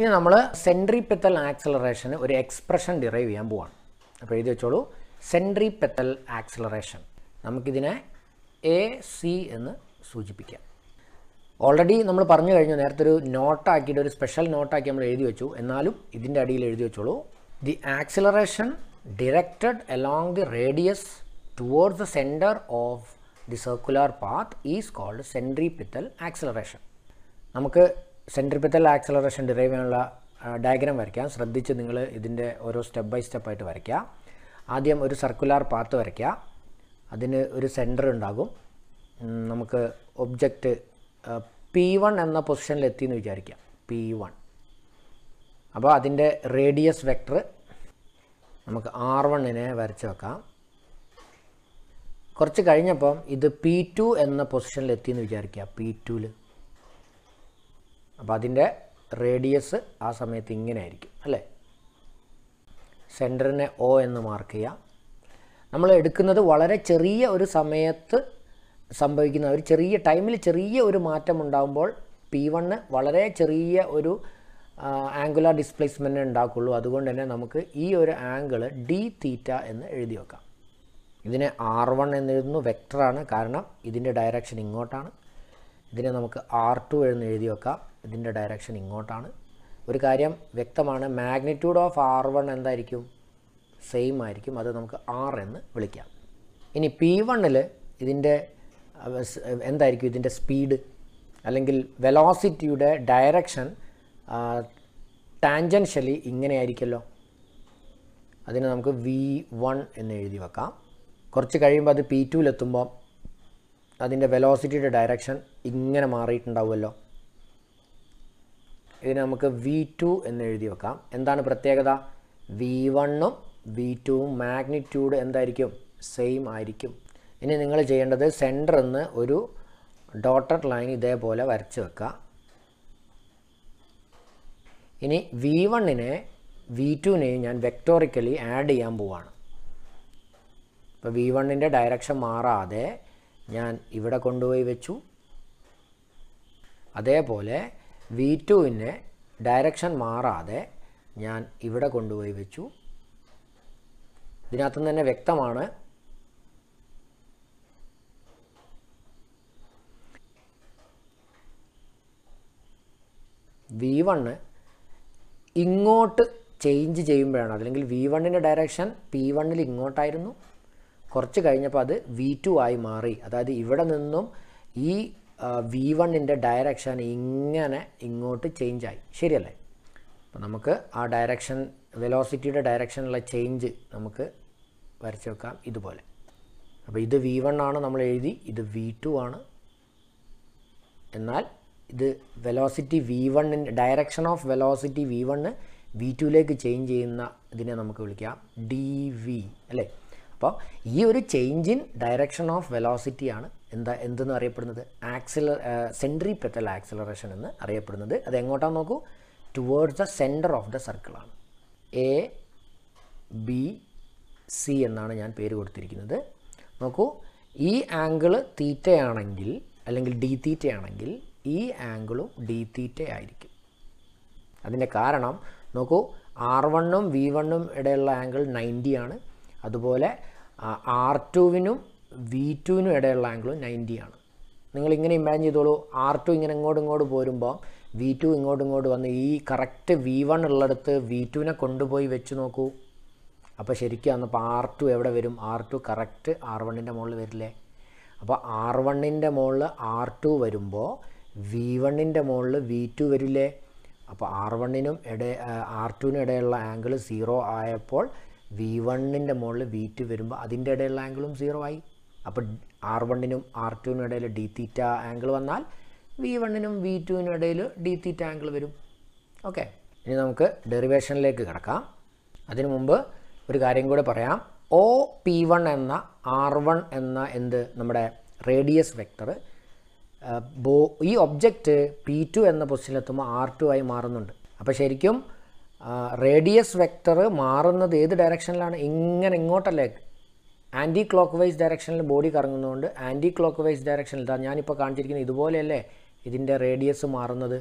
ഇനി നമ്മൾ സെൻട്രി പെത്തൽ ഒരു എക്സ്പ്രഷൻ ഡിറൈവ് ചെയ്യാൻ പോവാണ് അപ്പോൾ എഴുതി വെച്ചോളൂ സെൻട്രി പെത്തൽ ആക്സിലറേഷൻ നമുക്കിതിനെ എ സി എന്ന് സൂചിപ്പിക്കാം ഓൾറെഡി നമ്മൾ പറഞ്ഞു കഴിഞ്ഞു നേരത്തെ ഒരു നോട്ടാക്കിയിട്ട് ഒരു സ്പെഷ്യൽ നോട്ടാക്കി നമ്മൾ എഴുതി വെച്ചു എന്നാലും ഇതിൻ്റെ അടിയിൽ എഴുതി വെച്ചോളൂ the acceleration directed along the radius towards the centre of the circular path is called centripetal acceleration നമുക്ക് സെൻട്രിപ്പിത്തൽ ആക്സലറേഷൻ ഡിറൈവ് ചെയ്യാനുള്ള ഡയഗ്രാം വരയ്ക്കാം ശ്രദ്ധിച്ച് നിങ്ങൾ ഇതിൻ്റെ ഓരോ സ്റ്റെപ്പ് ബൈ സ്റ്റെപ്പായിട്ട് വരയ്ക്കുക ആദ്യം ഒരു സർക്കുലാർ പാത്ത് വരയ്ക്കുക അതിന് ഒരു സെൻറ്റർ ഉണ്ടാകും നമുക്ക് ഒബ്ജക്റ്റ് പി വൺ എന്ന പൊസിഷനിൽ എത്തി എന്ന് വിചാരിക്കാം പി വൺ അപ്പോൾ അതിൻ്റെ റേഡിയസ് വെക്ടർ നമുക്ക് ആർ വണ്ണിനെ വരച്ച് വെക്കാം കുറച്ച് കഴിഞ്ഞപ്പം ഇത് പി ടു എന്ന പൊസിഷനിൽ എത്തി എന്ന് വിചാരിക്കുക പി ടുവിൽ അപ്പോൾ അതിൻ്റെ റേഡിയസ് ആ സമയത്ത് ഇങ്ങനെ ആയിരിക്കും അല്ലേ സെൻറ്ററിനെ ഒ എന്ന് മാർക്ക് ചെയ്യുക നമ്മൾ എടുക്കുന്നത് വളരെ ചെറിയ ഒരു സമയത്ത് സംഭവിക്കുന്ന ഒരു ചെറിയ ടൈമിൽ ചെറിയ ഒരു മാറ്റം ഉണ്ടാകുമ്പോൾ പി വണ്ണ് വളരെ ചെറിയ ഒരു ആംഗുലാർ ഡിസ്പ്ലേസ്മെൻറ്റ് ഉണ്ടാക്കുള്ളൂ അതുകൊണ്ട് തന്നെ നമുക്ക് ഈ ഒരു ആംഗിൾ ഡി തീറ്റ എന്ന് എഴുതി വെക്കാം ഇതിനെ ആർ വൺ എന്നെഴുതുന്നു വെക്ടറാണ് കാരണം ഇതിൻ്റെ ഡയറക്ഷൻ ഇങ്ങോട്ടാണ് ഇതിനെ നമുക്ക് ആർ ടു എന്ന് എഴുതി വെക്കാം ഇതിൻ്റെ ഡയറക്ഷൻ ഇങ്ങോട്ടാണ് ഒരു കാര്യം വ്യക്തമാണ് മാഗ്നിറ്റ്യൂഡ് ഓഫ് ആർ വൺ എന്തായിരിക്കും സെയിം ആയിരിക്കും അത് നമുക്ക് ആർ എന്ന് വിളിക്കാം ഇനി പി വണ്ണിൽ ഇതിൻ്റെ എന്തായിരിക്കും ഇതിൻ്റെ സ്പീഡ് അല്ലെങ്കിൽ വെലോസിറ്റിയുടെ ഡയറക്ഷൻ ടാൻജൻഷ്യലി ഇങ്ങനെയായിരിക്കുമല്ലോ അതിനെ നമുക്ക് വി വൺ എന്ന് എഴുതി വെക്കാം കുറച്ച് കഴിയുമ്പോൾ അത് പി ടുവിലെത്തുമ്പോൾ അതിൻ്റെ വെലോസിറ്റിയുടെ ഡയറക്ഷൻ ഇങ്ങനെ മാറിയിട്ടുണ്ടാവുമല്ലോ ഇതിനെ നമുക്ക് വി ടു എന്ന് എഴുതി വെക്കാം എന്താണ് പ്രത്യേകത വി വണ്ണും വി ടുവും മാഗ്നിറ്റ്യൂഡ് എന്തായിരിക്കും സെയിം ആയിരിക്കും ഇനി നിങ്ങൾ ചെയ്യേണ്ടത് സെൻറ്ററിൽ നിന്ന് ഒരു ഡോട്ടഡ് ലൈൻ ഇതേപോലെ വരച്ച് വെക്കുക ഇനി വി വണ്ണിനെ വി ടുവിനെയും ഞാൻ വെക്ടോറിക്കലി ആഡ് ചെയ്യാൻ പോവാണ് ഇപ്പോൾ വി വണ്ണിൻ്റെ ഡയറക്ഷൻ മാറാതെ ഞാൻ ഇവിടെ കൊണ്ടുപോയി വെച്ചു അതേപോലെ വി ടുവിൻ്റെ ഡയറക്ഷൻ മാറാതെ ഞാൻ ഇവിടെ കൊണ്ടുപോയി വെച്ചു ഇതിനകത്തുനിന്ന് തന്നെ വ്യക്തമാണ് വി വണ്ണ് ഇങ്ങോട്ട് ചേഞ്ച് ചെയ്യുമ്പോഴാണ് അല്ലെങ്കിൽ വി വണ്ണിൻ്റെ ഡയറക്ഷൻ പി വണ്ണിൽ ഇങ്ങോട്ടായിരുന്നു കുറച്ച് കഴിഞ്ഞപ്പോൾ അത് വി ടു ആയി മാറി അതായത് ഇവിടെ നിന്നും ഈ വി വണ്ണിൻ്റെ ഡയറക്ഷൻ ഇങ്ങനെ ഇങ്ങോട്ട് ആയി ശരിയല്ലേ അപ്പോൾ നമുക്ക് ആ ഡയറക്ഷൻ വെലോസിറ്റിയുടെ ഡയറക്ഷനുള്ള ചേഞ്ച് നമുക്ക് വരച്ച് വെക്കാം ഇതുപോലെ അപ്പോൾ ഇത് വി ആണ് നമ്മൾ എഴുതി ഇത് വി ടു ആണ് എന്നാൽ ഇത് വെലോസിറ്റി വി വണ്ണിൻ്റെ direction of velocity V one V ടുവിലേക്ക് ചേഞ്ച് ചെയ്യുന്ന ഇതിനെ നമുക്ക് വിളിക്കാം ഡി വി അല്ലേ അപ്പോൾ ഈ ഒരു change in direction of velocity ആണ് എന്താ എന്തെന്ന് അറിയപ്പെടുന്നത് ആക്സിലർ സെൻട്രി പെറ്റൽ ആക്സിലറേഷൻ എന്ന് അറിയപ്പെടുന്നത് അത് എങ്ങോട്ടാണ് നോക്കൂ towards the centre of the സർക്കിളാണ് എ ബി സി എന്നാണ് ഞാൻ പേര് കൊടുത്തിരിക്കുന്നത് നോക്കൂ ഈ ആംഗിള് തീറ്റയാണെങ്കിൽ അല്ലെങ്കിൽ ഡി തീറ്റയാണെങ്കിൽ ഈ ആംഗിളും ഡി തീറ്റ ആയിരിക്കും അതിൻ്റെ കാരണം നോക്കൂ ആർ വണ്ണും വി വണ്ണും ഇടയുള്ള ആംഗിൾ നയൻറ്റി ആണ് അതുപോലെ ആർ ടുവിനും വി ടുവിനും ഇടയുള്ള ആംഗിളും നയൻറ്റി ആണ് നിങ്ങൾ ഇങ്ങനെ ഇമാജിൻ ചെയ്തോളൂ ആർ ടു ഇങ്ങനെ ഇങ്ങോട്ട് ഇങ്ങോട്ട് പോരുമ്പോൾ വി ടു ഇങ്ങോട്ട് ഇങ്ങോട്ട് വന്ന് ഈ കറക്റ്റ് വി വൺ ഉള്ളിടത്ത് വി ടുവിനെ കൊണ്ടുപോയി വെച്ച് നോക്കൂ അപ്പോൾ ശരിക്കും അന്നപ്പോൾ ആർ ടു എവിടെ വരും ആർ ടു കറക്റ്റ് ആർ വണ്ണിൻ്റെ മുകളിൽ വരില്ലേ അപ്പോൾ ആർ വണ്ണിൻ്റെ മുകളിൽ ആർ ടു വരുമ്പോൾ വി വണ്ണിൻ്റെ മുകളിൽ വി ടു വരില്ലേ അപ്പോൾ ആർ വണ്ണിനും ഇട ആർ ടുവിനും ഇടയുള്ള ആംഗിൾ സീറോ ആയപ്പോൾ വി വണ്ണിൻ്റെ മുകളിൽ വി ടു വരുമ്പോൾ അതിൻ്റെ ഇടയിലുള്ള ആംഗിളും സീറോ ആയി അപ്പോൾ ആർ വണ്ണിനും ആർ ടുവിനും ഇടയിൽ ഡി തീറ്റ ആംഗിൾ വന്നാൽ വി വണ്ണിനും വി ടുവിനും ഇടയിൽ ഡി തീറ്റ ആംഗിൾ വരും ഓക്കെ ഇനി നമുക്ക് ഡെറിവേഷനിലേക്ക് കിടക്കാം അതിനു മുമ്പ് ഒരു കാര്യം കൂടെ പറയാം ഒ പി വൺ എന്ന ആർ വൺ എന്ന എന്ത് നമ്മുടെ റേഡിയസ് വെക്ടർ ബോ ഈ ഒബ്ജക്റ്റ് പി ടു എന്ന പൊസിഷനിലെത്തുമ്പോൾ ആർ ടു ആയി മാറുന്നുണ്ട് അപ്പോൾ ശരിക്കും റേഡിയസ് വെക്റ്റർ മാറുന്നത് ഏത് ഡയറക്ഷനിലാണ് ഇങ്ങനെ ഇങ്ങോട്ടല്ലേ ആൻറ്റി ക്ലോക്ക് വൈസ് ഡയറക്ഷനിൽ ബോഡി കറങ്ങുന്നതുകൊണ്ട് ആൻറ്റി ക്ലോക്ക് വൈസ് ഡയറക്ഷനിൽ ഇതാ ഞാനിപ്പോൾ കാണിച്ചിരിക്കുന്നത് ഇതുപോലെയല്ലേ ഇതിൻ്റെ റേഡിയസ് മാറുന്നത്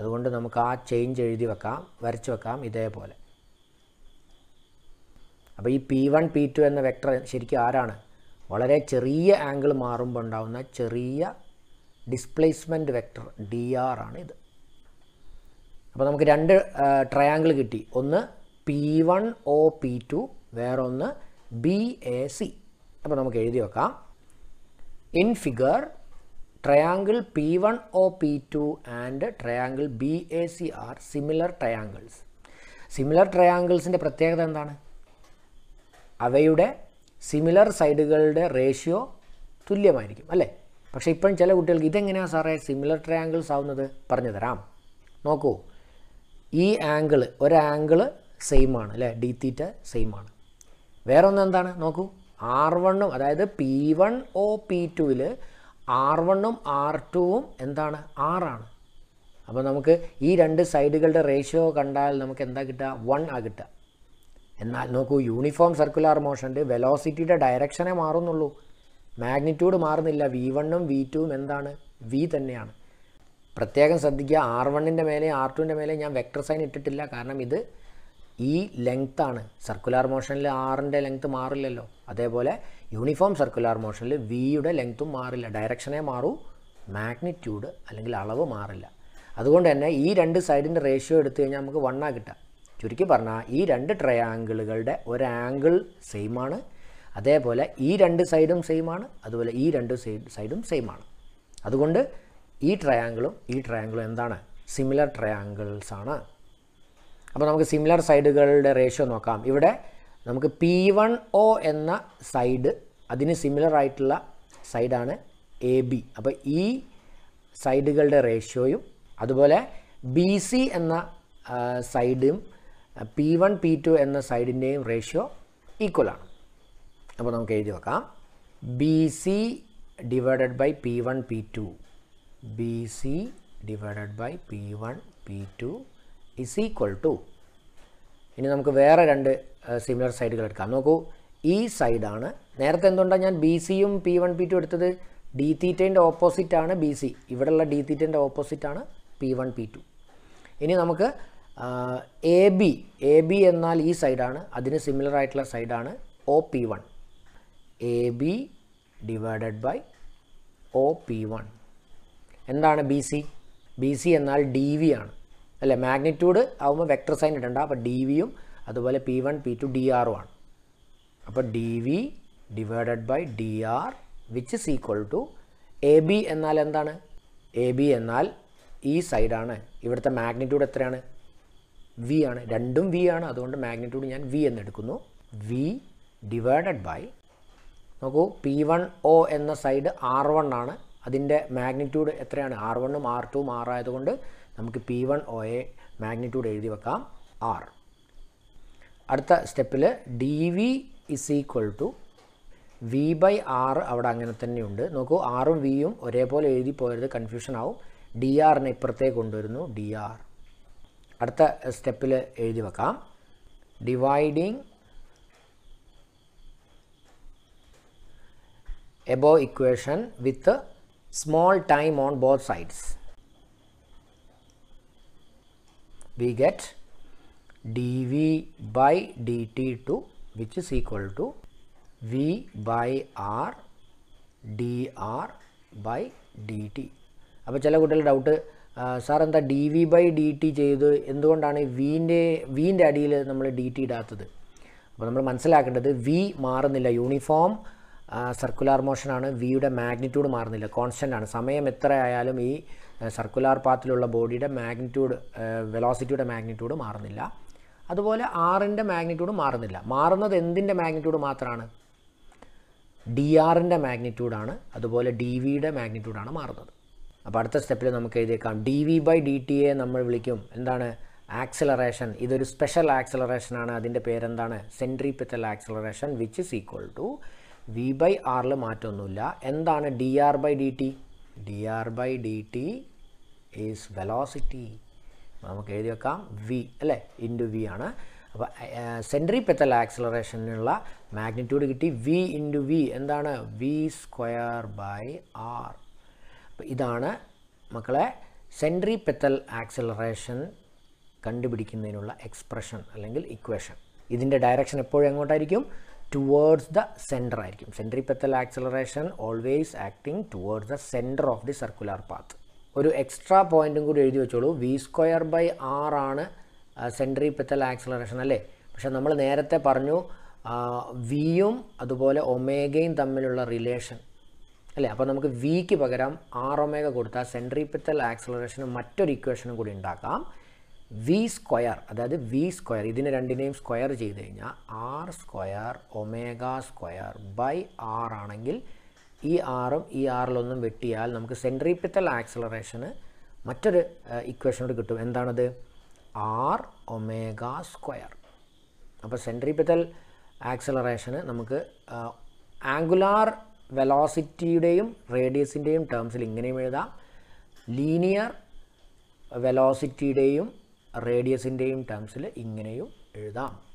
അതുകൊണ്ട് നമുക്ക് ആ ചേഞ്ച് എഴുതി വെക്കാം വരച്ച് വെക്കാം ഇതേപോലെ അപ്പോൾ ഈ പി വൺ പി ടു എന്ന വെക്ടർ ശരിക്കും ആരാണ് വളരെ ചെറിയ ആംഗിൾ മാറുമ്പോൾ ഉണ്ടാകുന്ന ചെറിയ ഡിസ്പ്ലേസ്മെൻറ്റ് വെക്ടർ ഡി ആർ ആണ് ഇത് അപ്പോൾ നമുക്ക് രണ്ട് ട്രയാങ്കിൾ കിട്ടി ഒന്ന് P one O P two വേറൊന്ന് ബി എ സി അപ്പോൾ നമുക്ക് എഴുതി വെക്കാം in figure triangle P one O P two and triangle B A C are similar triangles similar ട്രയാങ്കിൾസിൻ്റെ പ്രത്യേകത എന്താണ് അവയുടെ സിമിലർ സൈഡുകളുടെ റേഷ്യോ തുല്യമായിരിക്കും അല്ലേ പക്ഷേ ഇപ്പം ചില കുട്ടികൾക്ക് ഇതെങ്ങനെയാണ് സാറേ സിമിലർ ട്രയാങ്കിൾസ് ആവുന്നത് പറഞ്ഞു തരാം നോക്കൂ ഈ ആംഗിൾ ഒരാംഗിൾ സെയിം ആണ് അല്ലേ ഡി തീറ്റ സെയിം ആണ് വേറെ ഒന്ന് എന്താണ് നോക്കൂ ആർ വണ്ണും അതായത് പി വൺ ഒ പി ടുവിൽ ആർ വണ്ണും ആർ ടുവും എന്താണ് ആറാണ് അപ്പോൾ നമുക്ക് ഈ രണ്ട് സൈഡുകളുടെ റേഷ്യോ കണ്ടാൽ നമുക്ക് എന്താ കിട്ടുക വൺ ആ കിട്ടുക എന്നാൽ നോക്കൂ യൂണിഫോം സർക്കുലാർ മോഷൻ്റെ വെലോസിറ്റിയുടെ ഡയറക്ഷനെ മാറുന്നുള്ളൂ മാഗ്നിറ്റ്യൂഡ് മാറുന്നില്ല വി വണ്ണും വി ടുവും എന്താണ് വി തന്നെയാണ് പ്രത്യേകം ശ്രദ്ധിക്കുക ആർ വണ്ണിൻ്റെ മേലെ ആർ ടുവിൻ്റെ മേലെ ഞാൻ വെക്ടർ സൈൻ ഇട്ടിട്ടില്ല കാരണം ഇത് ഈ ലെങ്ത്താണ് സർക്കുലർ മോഷനിൽ ആറിൻ്റെ ലെങ്ത്ത് മാറില്ലല്ലോ അതേപോലെ യൂണിഫോം സർക്കുലർ മോഷനിൽ വിയുടെ ലെങ്ത്തും മാറില്ല ഡയറക്ഷനേ മാറൂ മാഗ്നിറ്റ്യൂഡ് അല്ലെങ്കിൽ അളവ് മാറില്ല അതുകൊണ്ട് തന്നെ ഈ രണ്ട് സൈഡിൻ്റെ റേഷ്യോ എടുത്തു കഴിഞ്ഞാൽ നമുക്ക് വണ്ണാ കിട്ടാം ചുരുക്കി പറഞ്ഞാൽ ഈ രണ്ട് ട്രയാങ്കിളുകളുടെ ഒരു ആംഗിൾ സെയിം ആണ് അതേപോലെ ഈ രണ്ട് സൈഡും സെയിം ആണ് അതുപോലെ ഈ രണ്ട് സൈഡും സെയിം ആണ് അതുകൊണ്ട് ഈ ട്രയാങ്കിളും ഈ ട്രയാങ്കിളും എന്താണ് സിമിലർ ട്രയാങ്കിൾസ് ആണ് അപ്പോൾ നമുക്ക് സിമിലർ സൈഡുകളുടെ റേഷ്യോ നോക്കാം ഇവിടെ നമുക്ക് പി വൺ ഒ എന്ന സൈഡ് അതിന് സിമിലർ ആയിട്ടുള്ള സൈഡാണ് എ ബി അപ്പോൾ ഈ സൈഡുകളുടെ റേഷ്യോയും അതുപോലെ ബി സി എന്ന സൈഡും പി വൺ പി ടു എന്ന സൈഡിൻ്റെയും റേഷ്യോ ഈക്വലാണ് അപ്പോൾ നമുക്ക് എഴുതി വെക്കാം B C divided by P one P two B C divided by P one P two is equal to ഇനി നമുക്ക് വേറെ രണ്ട് സിമിലർ സൈഡുകൾ എടുക്കാം നോക്കൂ ഈ സൈഡാണ് നേരത്തെ എന്തുകൊണ്ടാണ് ഞാൻ ബി സിയും പി വൺ പി ടു എടുത്തത് ഡി തീറ്റേൻ്റെ ഓപ്പോസിറ്റാണ് ബി സി ഇവിടെയുള്ള ഡി തീറ്റേൻ്റെ ഓപ്പോസിറ്റാണ് പി വൺ പി ടു ഇനി നമുക്ക് എ ബി എ ബി എന്നാൽ ഈ സൈഡാണ് അതിന് സിമിലർ ആയിട്ടുള്ള സൈഡാണ് O P one A B divided by O P one എന്താണ് ബി സി ബി സി എന്നാൽ ഡി വി ആണ് അല്ലേ മാഗ്നിറ്റ്യൂഡ് ആകുമ്പോൾ വെക്ടർ സൈൻ ഇടണ്ട അപ്പോൾ ഡി വിയും അതുപോലെ P one P two D ആറും ആണ് അപ്പോൾ D V divided by D R which is equal to A B എന്നാൽ എന്താണ് എ ബി എന്നാൽ ഈ സൈഡാണ് ഇവിടുത്തെ മാഗ്നിറ്റ്യൂഡ് എത്രയാണ് വി ആണ് രണ്ടും വി ആണ് അതുകൊണ്ട് മാഗ്നിറ്റ്യൂഡ് ഞാൻ വി എന്നെടുക്കുന്നു വി ഡിവൈഡഡ് ബൈ നോക്കൂ പി വൺ ഒ എന്ന സൈഡ് ആർ വൺ ആണ് അതിൻ്റെ മാഗ്നിറ്റ്യൂഡ് എത്രയാണ് ആർ വണ്ണും ആർ ടൂവും ആർ ആയതുകൊണ്ട് നമുക്ക് P one O A magnitude എഴുതി വെക്കാം ആർ അടുത്ത സ്റ്റെപ്പിൽ D V is equal to V by R അവിടെ അങ്ങനെ തന്നെയുണ്ട് നോക്കൂ ആറും വിയും ഒരേപോലെ എഴുതി പോയത് കൺഫ്യൂഷൻ ആവും ഡി ആറിനെ ഇപ്പുറത്തേക്ക് കൊണ്ടുവരുന്നു ഡി ആർ അടുത്ത സ്റ്റെപ്പിൽ എഴുതി വെക്കാം dividing above equation with small time on both sides. We get dV by dt2 which is equal to V by R dr by dt അപ്പോൾ ചില കുട്ടികളുടെ ഡൗട്ട് സാർ എന്താ D V by D T ചെയ്ത് എന്തുകൊണ്ടാണ് വീൻ്റെ വീൻ്റെ അടിയിൽ നമ്മൾ D T ഇടാത്തത് അപ്പോൾ നമ്മൾ മനസ്സിലാക്കേണ്ടത് വി മാറുന്നില്ല യൂണിഫോം സർക്കുലാർ മോഷനാണ് വിയുടെ മാഗ്നിറ്റ്യൂഡ് മാറുന്നില്ല കോൺസ്റ്റൻ്റ് ആണ് സമയം എത്ര ആയാലും ഈ സർക്കുലർ പാത്തിലുള്ള ബോഡിയുടെ മാഗ്നിറ്റ്യൂഡ് വെലോസിറ്റിയുടെ മാഗ്നിറ്റ്യൂഡ് മാറുന്നില്ല അതുപോലെ ആറിൻ്റെ മാഗ്നിറ്റ്യൂഡ് മാറുന്നില്ല മാറുന്നത് എന്തിൻ്റെ മാഗ്നിറ്റ്യൂഡ് മാത്രമാണ് ഡി ആറിൻ്റെ മാഗ്നിറ്റ്യൂഡാണ് അതുപോലെ ഡി വിയുടെ മാഗ്നിറ്റ്യൂഡാണ് മാറുന്നത് അപ്പോൾ അടുത്ത സ്റ്റെപ്പിൽ നമുക്ക് എഴുതിയേക്കാം D V by D T A നമ്മൾ വിളിക്കും എന്താണ് ആക്സലറേഷൻ ഇതൊരു സ്പെഷ്യൽ ആക്സലറേഷനാണ് അതിൻ്റെ പേരെന്താണ് centripetal acceleration which equal to V by ആറിൽ മാറ്റമൊന്നുമില്ല എന്താണ് D R by D T D R by D T is velocity നമുക്ക് എഴുതി വെക്കാം വി അല്ലേ ഇൻറ്റു വി ആണ് അപ്പോൾ സെൻട്രി പെത്തൽ ആക്സിലറേഷനുള്ള മാഗ്നിറ്റ്യൂഡ് കിട്ടി വി ഇൻറ്റു വി എന്താണ് വി സ്ക്വയർ ബൈ ആർ അപ്പോൾ ഇതാണ് മക്കളെ സെൻട്രി പെത്തൽ ആക്സിലറേഷൻ കണ്ടുപിടിക്കുന്നതിനുള്ള എക്സ്പ്രഷൻ അല്ലെങ്കിൽ ഇക്വേഷൻ ഇതിൻ്റെ ഡയറക്ഷൻ എപ്പോഴും എങ്ങോട്ടായിരിക്കും ടുവേർഡ്സ് ദ സെൻറ്റർ ആയിരിക്കും centripetal acceleration always acting towards the centre of the circular path ഒരു എക്സ്ട്രാ പോയിൻറ്റും കൂടി എഴുതി വെച്ചോളൂ വി സ്ക്വയർ ബൈ ആർ ആണ് സെൻട്രി പെത്തൽ ആക്സലറേഷൻ അല്ലേ പക്ഷേ നമ്മൾ നേരത്തെ പറഞ്ഞു വിയും അതുപോലെ ഒമേഗയും തമ്മിലുള്ള റിലേഷൻ അല്ലേ അപ്പോൾ നമുക്ക് വിക്ക് പകരം ആർ ഒമേഗ കൊടുത്താൽ സെൻട്രി പെത്തൽ ആക്സലറേഷന് മറ്റൊരു ഇക്വേഷനും കൂടി ഉണ്ടാക്കാം വി സ്ക്വയർ അതായത് വി സ്ക്വയർ ഇതിനെ രണ്ടിനെയും സ്ക്വയർ ചെയ്ത് കഴിഞ്ഞാൽ R square omega square by R ആണെങ്കിൽ ഈ ആറും ഈ ആറിലൊന്നും വെട്ടിയാൽ നമുക്ക് സെൻട്രിപിറ്റൽ ആക്സലറേഷന് മറ്റൊരു ഇക്വേഷനോട് കിട്ടും എന്താണത് ആർ ഒമേഗ സ്ക്വയർ അപ്പോൾ സെൻട്രിപിറ്റൽ ആക്സലറേഷന് നമുക്ക് ആംഗുലാർ വെലോസിറ്റിയുടെയും റേഡിയസിൻ്റെയും ടേംസിൽ ഇങ്ങനെയും എഴുതാം ലീനിയർ വെലോസിറ്റിയുടെയും റേഡിയസിൻ്റെയും ടേംസിൽ ഇങ്ങനെയും എഴുതാം